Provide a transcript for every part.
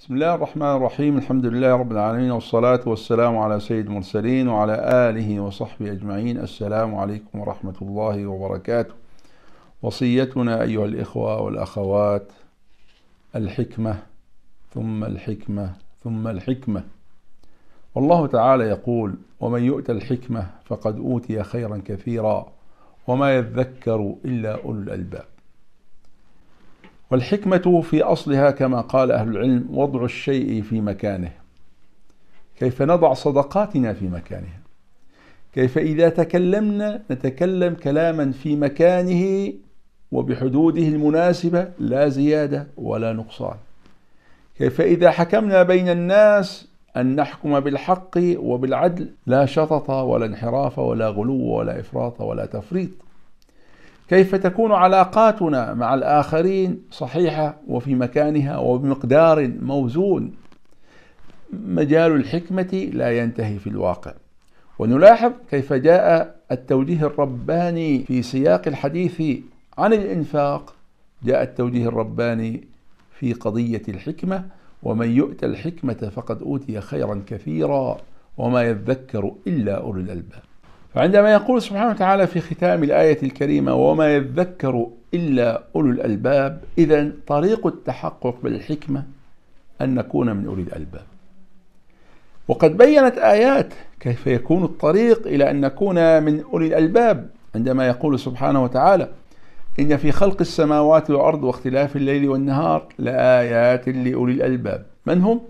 بسم الله الرحمن الرحيم الحمد لله رب العالمين والصلاة والسلام على سيد المرسلين وعلى آله وصحبه أجمعين السلام عليكم ورحمة الله وبركاته وصيتنا أيها الإخوة والأخوات الحكمة ثم الحكمة ثم الحكمة والله تعالى يقول ومن يؤت الحكمة فقد أوتي خيرا كثيرا وما يذكر إلا أولو الألباب والحكمة في أصلها كما قال أهل العلم وضع الشيء في مكانه كيف نضع صدقاتنا في مكانها كيف إذا تكلمنا نتكلم كلاما في مكانه وبحدوده المناسبة لا زيادة ولا نقصان كيف إذا حكمنا بين الناس أن نحكم بالحق وبالعدل لا شطط ولا انحراف ولا غلو ولا إفراط ولا تفريط كيف تكون علاقاتنا مع الآخرين صحيحة وفي مكانها وبمقدار موزون مجال الحكمة لا ينتهي في الواقع ونلاحظ كيف جاء التوجيه الرباني في سياق الحديث عن الإنفاق جاء التوجيه الرباني في قضية الحكمة ومن يؤت الحكمة فقد أوتي خيرا كثيرا وما يذكر إلا أولو الألباب فعندما يقول سبحانه وتعالى في ختام الآية الكريمة وما يذكر إلا أولو الألباب إذا طريق التحقق بالحكمة أن نكون من أولي الألباب وقد بينت آيات كيف يكون الطريق إلى أن نكون من أولي الألباب عندما يقول سبحانه وتعالى إن في خلق السماوات والأرض واختلاف الليل والنهار لآيات لأولي الألباب من هم؟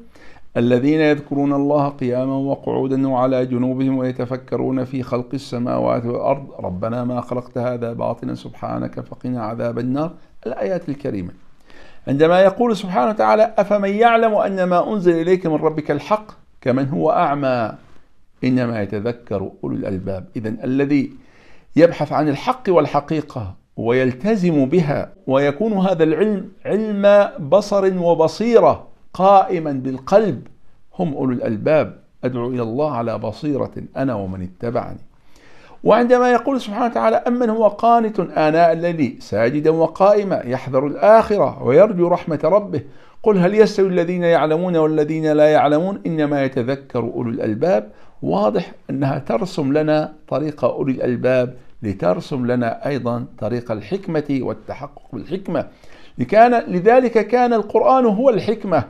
الذين يذكرون الله قياما وقعودا وعلى جنوبهم ويتفكرون في خلق السماوات والأرض ربنا ما خلقت هذا باطلا سبحانك فقنا عذاب النار الآيات الكريمة عندما يقول سبحانه وتعالى أفمن يعلم أن ما أنزل إليك من ربك الحق كمن هو أعمى إنما يتذكر أولو الألباب إذا الذي يبحث عن الحق والحقيقة ويلتزم بها ويكون هذا العلم علم بصر وبصيره قائما بالقلب هم أولو الألباب أدعو إلى الله على بصيرة أنا ومن اتبعني وعندما يقول سبحانه وتعالى أمن هو قانت آناء الليل ساجدا وقائما يحذر الآخرة ويرجو رحمة ربه قل هل يستوي الذين يعلمون والذين لا يعلمون إنما يتذكر أولو الألباب واضح أنها ترسم لنا طريق أولي الألباب لترسم لنا أيضا طريق الحكمة والتحقق بالحكمة لكان لذلك كان القرآن هو الحكمة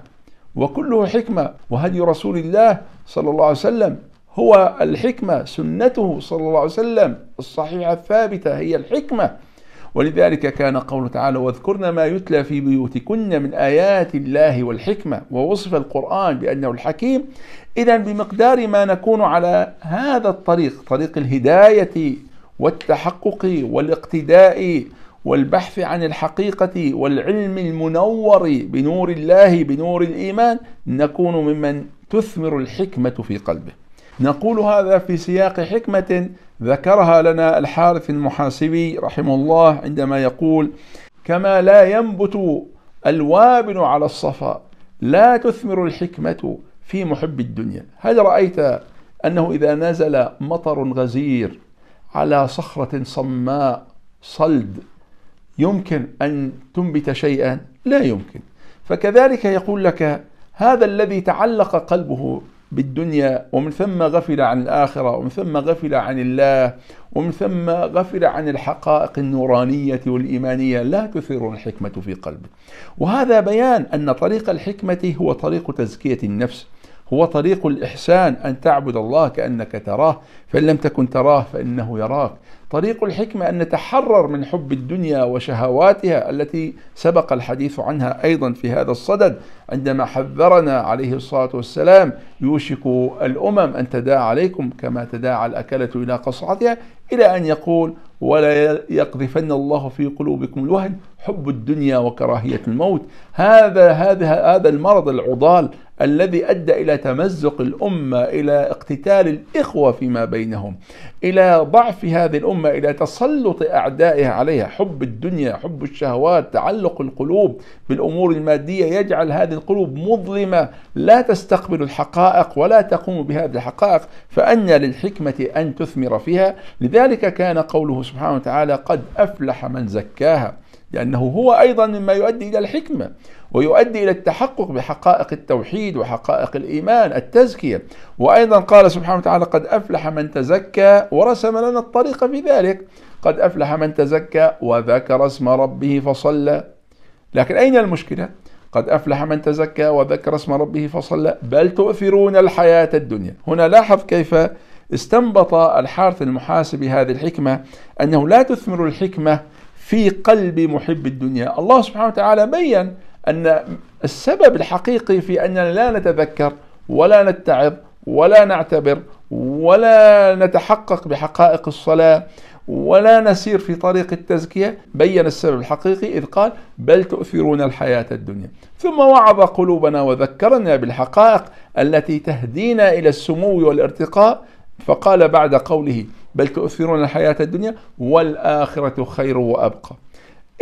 وكله حكمة وهدي رسول الله صلى الله عليه وسلم هو الحكمة سنته صلى الله عليه وسلم الصحيحة الثابتة هي الحكمة ولذلك كان قوله تعالى واذكرن ما يتلى في بيوتكن من آيات الله والحكمة ووصف القرآن بأنه الحكيم إذا بمقدار ما نكون على هذا الطريق طريق الهداية والتحقق والاقتداء والبحث عن الحقيقة والعلم المنور بنور الله بنور الإيمان نكون ممن تثمر الحكمة في قلبه نقول هذا في سياق حكمة ذكرها لنا الحارث المحاسبي رحمه الله عندما يقول كما لا ينبت الوابل على الصفا لا تثمر الحكمة في محب الدنيا هل رأيت أنه إذا نزل مطر غزير على صخرة صماء صلد يمكن أن تنبت شيئا لا يمكن فكذلك يقول لك هذا الذي تعلق قلبه بالدنيا ومن ثم غفل عن الآخرة ومن ثم غفل عن الله ومن ثم غفل عن الحقائق النورانية والإيمانية لا تثير الحكمة في قلبه وهذا بيان أن طريق الحكمة هو طريق تزكية النفس هو طريق الإحسان أن تعبد الله كأنك تراه فإن لم تكن تراه فإنه يراك طريق الحكمة أن نتحرر من حب الدنيا وشهواتها التي سبق الحديث عنها أيضا في هذا الصدد عندما حذرنا عليه الصلاة والسلام يوشك الأمم أن تداعى عليكم كما تداعى الأكلة إلى قصعتها إلى أن يقول ولا يقذفن الله في قلوبكم الوهن حب الدنيا وكراهية الموت هذا هذا هذا المرض العضال الذي أدى إلى تمزق الأمة إلى اقتتال الإخوة فيما بينهم إلى ضعف هذه الأمة إلى تسلط أعدائها عليها حب الدنيا حب الشهوات تعلق القلوب بالأمور المادية يجعل هذه القلوب مظلمة لا تستقبل الحقائق ولا تقوم بهذه الحقائق فأن للحكمة أن تثمر فيها لذلك كان قوله سبحانه وتعالى قد أفلح من زكاها لأنه هو أيضا مما يؤدي إلى الحكمة ويؤدي إلى التحقق بحقائق التوحيد وحقائق الإيمان التزكية وأيضا قال سبحانه وتعالى قد أفلح من تزكى ورسم لنا الطريق في ذلك قد أفلح من تزكى وذكر اسم ربه فصلى لكن أين المشكلة؟ قد أفلح من تزكى وذكر اسم ربه فصلى بل تؤثرون الحياة الدنيا هنا لاحظ كيف استنبط الحارث المحاسبي هذه الحكمة أنه لا تثمر الحكمة في قلب محب الدنيا الله سبحانه وتعالى بيّن أن السبب الحقيقي في أننا لا نتذكر ولا نتعظ ولا نعتبر ولا نتحقق بحقائق الصلاة ولا نسير في طريق التزكية بين السبب الحقيقي إذ قال بل تؤثرون الحياة الدنيا ثم وعظ قلوبنا وذكرنا بالحقائق التي تهدينا إلى السمو والارتقاء فقال بعد قوله بل تؤثرون الحياة الدنيا والآخرة خير وأبقى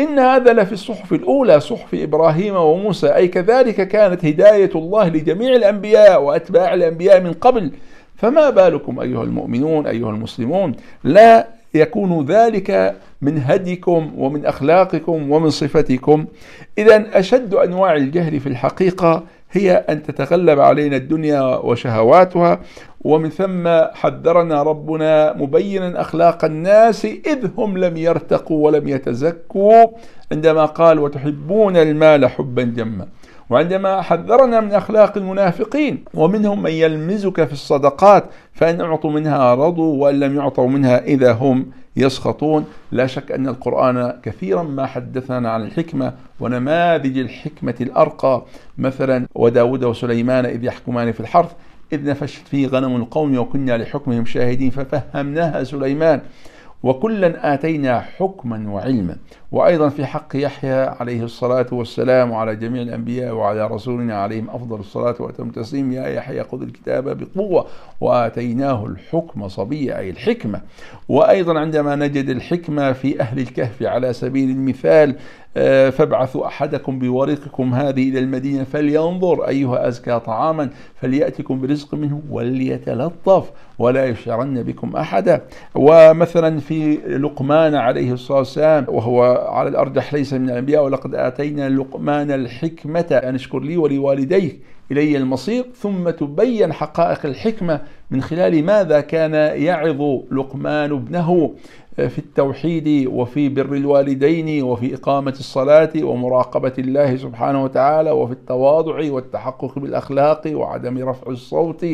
إن هذا لفي الصحف الأولى صحف إبراهيم وموسى أي كذلك كانت هداية الله لجميع الأنبياء وأتباع الأنبياء من قبل فما بالكم أيها المؤمنون أيها المسلمون لا يكون ذلك من هديكم ومن أخلاقكم ومن صفتكم إذا أشد أنواع الجهل في الحقيقة هي أن تتغلب علينا الدنيا وشهواتها ومن ثم حذرنا ربنا مبينا أخلاق الناس إذ هم لم يرتقوا ولم يتزكوا عندما قال وتحبون المال حبا جما وعندما حذرنا من أخلاق المنافقين ومنهم من يلمزك في الصدقات فإن أعطوا منها رضوا وإن لم يعطوا منها إذا هم يسخطون لا شك أن القرآن كثيرا ما حدثنا عن الحكمة ونماذج الحكمة الأرقى مثلا وداود وسليمان إذ يحكمان في الحرث إذ نفشت فيه غنم القوم وكنا لحكمهم شاهدين ففهمناها سليمان وكلا آتينا حكما وعلما وأيضا في حق يحيى عليه الصلاة والسلام وعلى جميع الأنبياء وعلى رسولنا عليهم أفضل الصلاة وأتم التسليم يا يحيى خذ الكتاب بقوة وآتيناه الحكم صبية أي الحكمة وأيضا عندما نجد الحكمة في أهل الكهف على سبيل المثال آه، فابعثوا أحدكم بورقكم هذه إلى المدينة فلينظر أيها أزكى طعاما فليأتكم برزق منه وليتلطف ولا يشعرن بكم أحدا ومثلا في لقمان عليه الصلاة والسلام وهو على الأرجح ليس من الأنبياء ولقد آتينا لقمان الحكمة أن اشكر لي ولوالديك إلي المصير ثم تبين حقائق الحكمة من خلال ماذا كان يعظ لقمان ابنه في التوحيد وفي بر الوالدين وفي إقامة الصلاة ومراقبة الله سبحانه وتعالى وفي التواضع والتحقق بالأخلاق وعدم رفع الصوت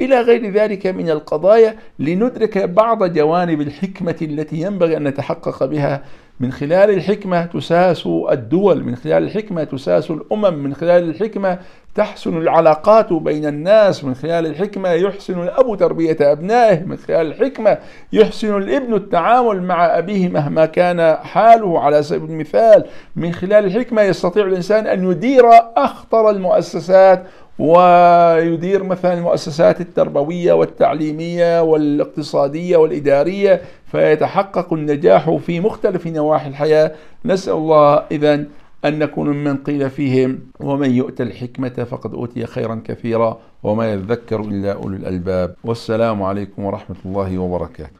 إلى غير ذلك من القضايا لندرك بعض جوانب الحكمة التي ينبغي أن نتحقق بها من خلال الحكمة تساس الدول من خلال الحكمة تساس الأمم من خلال الحكمة تحسن العلاقات بين الناس من خلال الحكمة يحسن الأب تربية أبنائه من خلال الحكمة يحسن الابن التعامل مع أبيه مهما كان حاله على سبيل المثال من خلال الحكمة يستطيع الإنسان أن يدير أخطر المؤسسات ويدير مثلا المؤسسات التربوية والتعليمية والاقتصادية والإدارية فيتحقق النجاح في مختلف نواحي الحياة نسأل الله إذا أن نكون ممن قيل فيهم ومن يؤت الحكمة فقد أوتي خيرا كثيرا وما يذكر إلا أولو الألباب والسلام عليكم ورحمة الله وبركاته